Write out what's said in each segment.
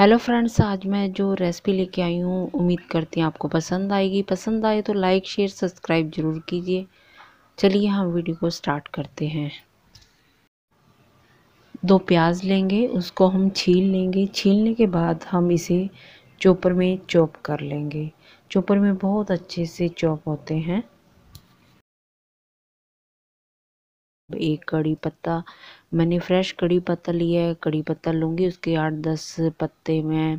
hello friends आज मैं जो रेसिपी लेके आई हूँ उम्मीद करती हूँ आपको पसंद आएगी पसंद आए तो लाइक शेयर सब्सक्राइब ज़रूर कीजिए चलिए हम वीडियो को स्टार्ट करते हैं दो प्याज लेंगे उसको हम छील लेंगे छीलने के बाद हम इसे चॉपर में चॉप कर लेंगे चॉपर में बहुत अच्छे से चॉप होते हैं एक कड़ी पत्ता मैंने फ्रेश कड़ी पत्ता लिया है कड़ी पत्ता लूँगी उसके आठ दस पत्ते मैं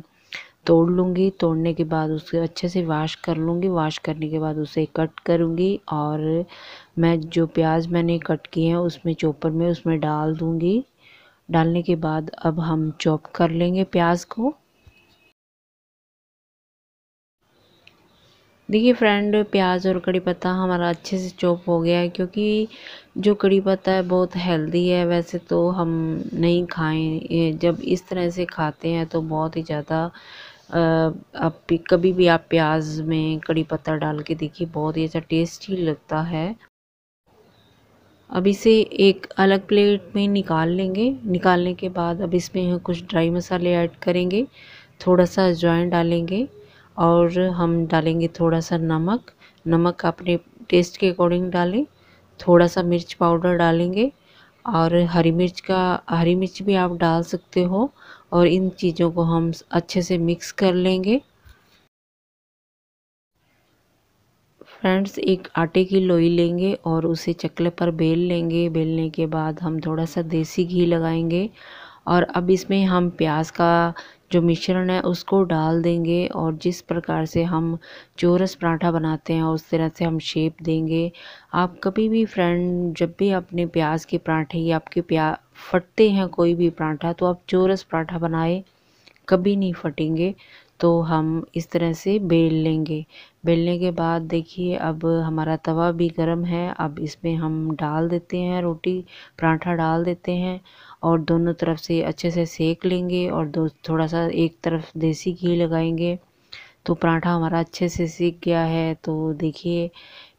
तोड़ लूँगी तोड़ने के बाद उसे अच्छे से वाश कर लूँगी वाश करने के बाद उसे कट करूँगी और मैं जो प्याज मैंने कट किए हैं उसमें चोपर में उसमें डाल दूँगी डालने के बाद अब हम चॉप कर लेंगे प्याज को देखिए फ्रेंड प्याज और कड़ी पत्ता हमारा अच्छे से चॉप हो गया है क्योंकि जो कड़ी पत्ता है बहुत हेल्दी है वैसे तो हम नहीं खाएं जब इस तरह से खाते हैं तो बहुत ही ज़्यादा आप कभी भी आप प्याज में कड़ी पत्ता डाल के देखिए बहुत ही अच्छा टेस्टी लगता है अब इसे एक अलग प्लेट में निकाल लेंगे निकालने के बाद अब इसमें कुछ ड्राई मसाले ऐड करेंगे थोड़ा सा अजवाइन डालेंगे और हम डालेंगे थोड़ा सा नमक नमक अपने टेस्ट के अकॉर्डिंग डालें थोड़ा सा मिर्च पाउडर डालेंगे और हरी मिर्च का हरी मिर्च भी आप डाल सकते हो और इन चीज़ों को हम अच्छे से मिक्स कर लेंगे फ्रेंड्स एक आटे की लोई लेंगे और उसे चकले पर बेल लेंगे बेलने के बाद हम थोड़ा सा देसी घी लगाएंगे और अब इसमें हम प्याज का जो मिश्रण है उसको डाल देंगे और जिस प्रकार से हम चोरस पराठा बनाते हैं उस तरह से हम शेप देंगे आप कभी भी फ्रेंड जब भी अपने प्याज के पराठे या आपके प्या फटते हैं कोई भी पराठा तो आप चोरस पराठा बनाए कभी नहीं फटेंगे तो हम इस तरह से बेल लेंगे बेलने के बाद देखिए अब हमारा तवा भी गर्म है अब इसमें हम डाल देते हैं रोटी पराठा डाल देते हैं और दोनों तरफ से अच्छे से सेक लेंगे और दो थोड़ा सा एक तरफ देसी घी लगाएंगे तो पराठा हमारा अच्छे से सीख गया है तो देखिए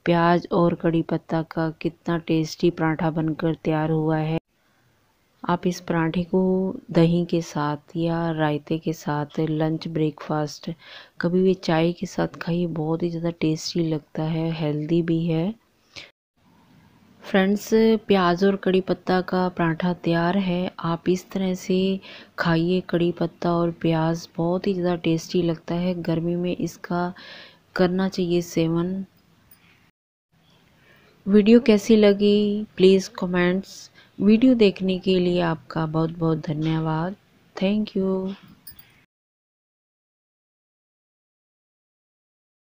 प्याज और कड़ी पत्ता का कितना टेस्टी पराठा बनकर तैयार हुआ है आप इस पराठे को दही के साथ या रायते के साथ लंच ब्रेकफास्ट कभी भी चाय के साथ खाइए बहुत ही ज़्यादा टेस्टी लगता है हेल्दी भी है फ्रेंड्स प्याज और कड़ी पत्ता का पराठा तैयार है आप इस तरह से खाइए कड़ी पत्ता और प्याज बहुत ही ज़्यादा टेस्टी लगता है गर्मी में इसका करना चाहिए सेवन वीडियो कैसी लगी प्लीज़ कमेंट्स वीडियो देखने के लिए आपका बहुत बहुत धन्यवाद थैंक यू